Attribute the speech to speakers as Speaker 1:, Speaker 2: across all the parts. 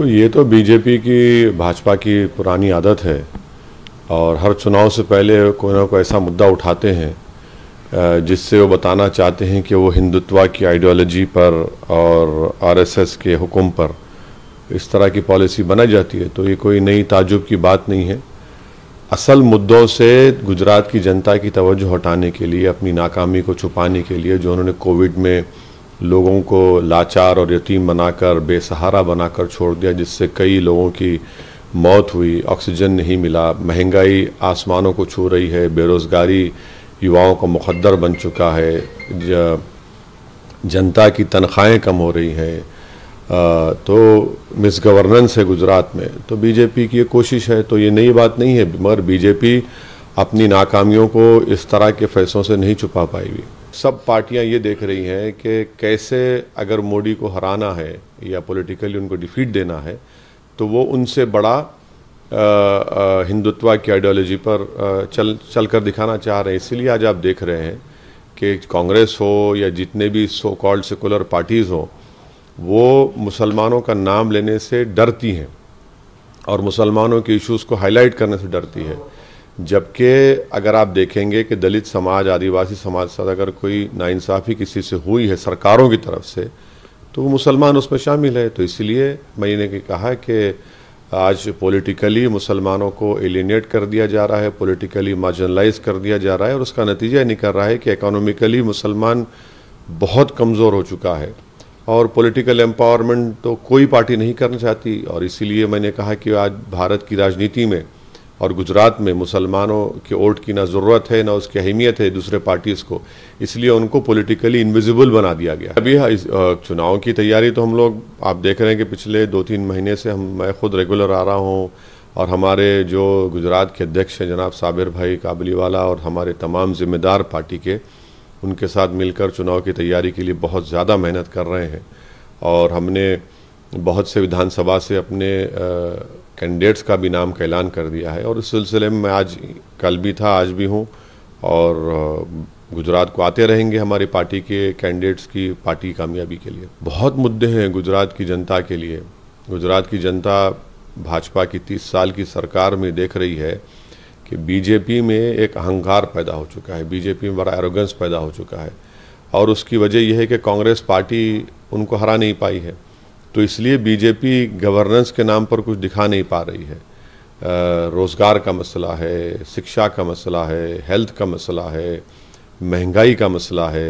Speaker 1: तो ये तो बीजेपी की भाजपा की पुरानी आदत है और हर चुनाव से पहले कोई ना कोई ऐसा मुद्दा उठाते हैं जिससे वो बताना चाहते हैं कि वो हिंदुत्वा की आइडियोलॉजी पर और आरएसएस के हुक्म पर इस तरह की पॉलिसी बनाई जाती है तो ये कोई नई ताजुब की बात नहीं है असल मुद्दों से गुजरात की जनता की तवज्जो हटाने के लिए अपनी नाकामी को छुपाने के लिए जो उन्होंने कोविड में लोगों को लाचार और यतीम बनाकर बेसहारा बनाकर छोड़ दिया जिससे कई लोगों की मौत हुई ऑक्सीजन नहीं मिला महंगाई आसमानों को छू रही है बेरोज़गारी युवाओं का मुखदर बन चुका है जनता की तनख्वाहें कम हो रही हैं तो मिस गवर्नेंस है गुजरात में तो बीजेपी की ये कोशिश है तो ये नई बात नहीं है मगर बीजेपी अपनी नाकामियों को इस तरह के फैसलों से नहीं छुपा पाएगी सब पार्टियां ये देख रही हैं कि कैसे अगर मोदी को हराना है या पॉलिटिकली उनको डिफीट देना है तो वो उनसे बड़ा हिंदुत्व की आइडियोलॉजी पर चल चल कर दिखाना चाह रहे हैं इसलिए आज आप देख रहे हैं कि कांग्रेस हो या जितने भी सो कॉल्ड सेकुलर पार्टीज़ हों वो मुसलमानों का नाम लेने से डरती हैं और मुसलमानों के इश्यूज़ को हाईलाइट करने से डरती है जबकि अगर आप देखेंगे कि दलित समाज आदिवासी समाज के साथ अगर कोई नाइंसाफ़ी किसी से हुई है सरकारों की तरफ से तो वो मुसलमान उसमें शामिल है तो इसलिए मैंने कि कहा कि आज पॉलिटिकली मुसलमानों को एलिनेट कर दिया जा रहा है पॉलिटिकली मार्जनलाइज कर दिया जा रहा है और उसका नतीजा निकल रहा है कि इकोनॉमिकली मुसलमान बहुत कमज़ोर हो चुका है और पॉलिटिकल एम्पावरमेंट तो कोई पार्टी नहीं करना चाहती और इसीलिए मैंने कहा कि आज भारत की राजनीति में और गुजरात में मुसलमानों के वोट की ना ज़रूरत है ना उसकी अहमियत है दूसरे पार्टीज़ को इसलिए उनको पॉलिटिकली इनविजिबल बना दिया गया अभी इस चुनाव की तैयारी तो हम लोग आप देख रहे हैं कि पिछले दो तीन महीने से हम मैं खुद रेगुलर आ रहा हूँ और हमारे जो गुजरात के अध्यक्ष हैं जनाब साबिर भाई काबलीवाला और हमारे तमाम जिम्मेदार पार्टी के उनके साथ मिलकर चुनाव की तैयारी के लिए बहुत ज़्यादा मेहनत कर रहे हैं और हमने बहुत से विधानसभा से अपने कैंडिडेट्स का भी नाम का ऐलान कर दिया है और इस सिलसिले में मैं आज कल भी था आज भी हूँ और गुजरात को आते रहेंगे हमारी पार्टी के कैंडिडेट्स की पार्टी कामयाबी के लिए बहुत मुद्दे हैं गुजरात की जनता के लिए गुजरात की जनता भाजपा की तीस साल की सरकार में देख रही है कि बीजेपी में एक अहंकार पैदा हो चुका है बीजेपी में बड़ा एरोगेंस पैदा हो चुका है और उसकी वजह यह है कि कांग्रेस पार्टी उनको हरा नहीं पाई है तो इसलिए बीजेपी गवर्नेंस के नाम पर कुछ दिखा नहीं पा रही है रोज़गार का मसला है शिक्षा का मसला है हेल्थ का मसला है महंगाई का मसला है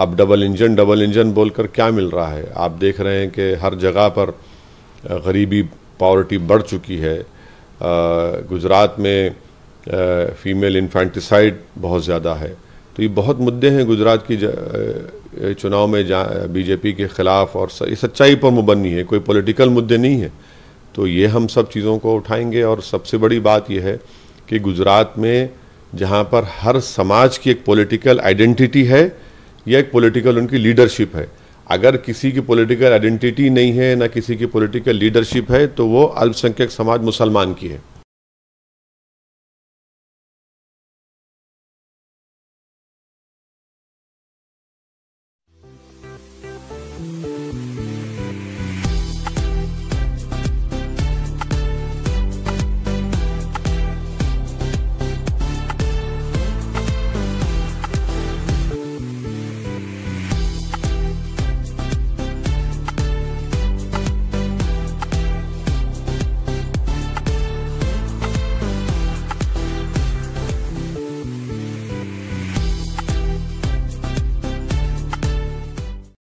Speaker 1: अब डबल इंजन डबल इंजन बोलकर क्या मिल रहा है आप देख रहे हैं कि हर जगह पर गरीबी पावर्टी बढ़ चुकी है गुजरात में फ़ीमेल इन्फेंटिसाइड बहुत ज़्यादा है तो ये बहुत मुद्दे हैं गुजरात की चुनाव में जहाँ बीजेपी के ख़िलाफ़ और सच्चाई पर मुबनी है कोई पॉलिटिकल मुद्दे नहीं है तो ये हम सब चीज़ों को उठाएंगे और सबसे बड़ी बात यह है कि गुजरात में जहाँ पर हर समाज की एक पॉलिटिकल आइडेंटिटी है या एक पॉलिटिकल उनकी लीडरशिप है अगर किसी की पॉलिटिकल आइडेंटिटी नहीं है ना किसी की पॉलिटिकल लीडरशिप है तो वो अल्पसंख्यक समाज मुसलमान की है